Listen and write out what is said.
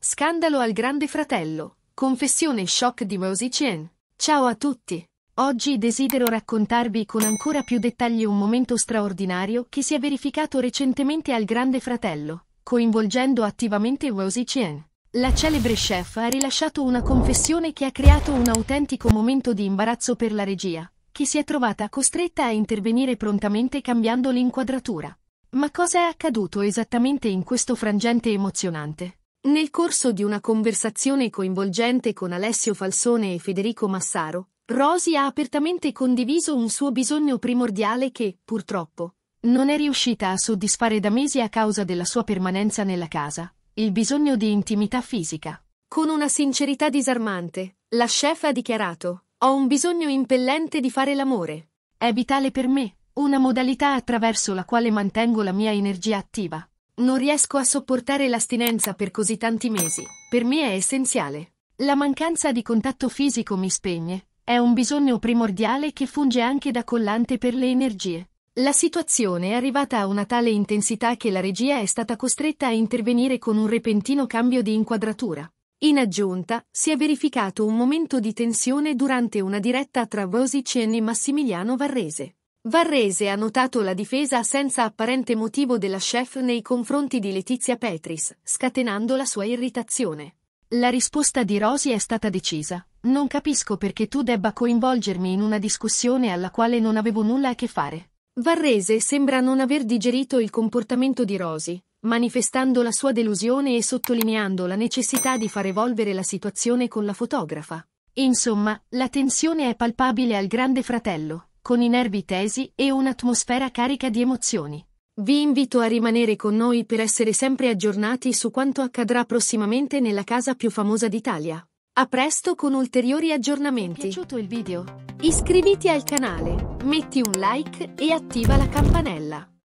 Scandalo al Grande Fratello. Confessione shock di Rosie Chen. Ciao a tutti. Oggi desidero raccontarvi con ancora più dettagli un momento straordinario che si è verificato recentemente al Grande Fratello, coinvolgendo attivamente Rosie Chen. La celebre chef ha rilasciato una confessione che ha creato un autentico momento di imbarazzo per la regia, che si è trovata costretta a intervenire prontamente cambiando l'inquadratura. Ma cosa è accaduto esattamente in questo frangente emozionante? Nel corso di una conversazione coinvolgente con Alessio Falsone e Federico Massaro, Rosy ha apertamente condiviso un suo bisogno primordiale che, purtroppo, non è riuscita a soddisfare da mesi a causa della sua permanenza nella casa, il bisogno di intimità fisica. Con una sincerità disarmante, la chef ha dichiarato, ho un bisogno impellente di fare l'amore. È vitale per me, una modalità attraverso la quale mantengo la mia energia attiva. Non riesco a sopportare l'astinenza per così tanti mesi. Per me è essenziale. La mancanza di contatto fisico mi spegne. È un bisogno primordiale che funge anche da collante per le energie. La situazione è arrivata a una tale intensità che la regia è stata costretta a intervenire con un repentino cambio di inquadratura. In aggiunta, si è verificato un momento di tensione durante una diretta tra Rosic e Massimiliano Varrese. Varrese ha notato la difesa senza apparente motivo della chef nei confronti di Letizia Petris, scatenando la sua irritazione. La risposta di Rosi è stata decisa. Non capisco perché tu debba coinvolgermi in una discussione alla quale non avevo nulla a che fare. Varrese sembra non aver digerito il comportamento di Rosi, manifestando la sua delusione e sottolineando la necessità di far evolvere la situazione con la fotografa. Insomma, la tensione è palpabile al grande fratello con i nervi tesi e un'atmosfera carica di emozioni. Vi invito a rimanere con noi per essere sempre aggiornati su quanto accadrà prossimamente nella casa più famosa d'Italia. A presto con ulteriori aggiornamenti. Ti è piaciuto il video? Iscriviti al canale, metti un like e attiva la campanella.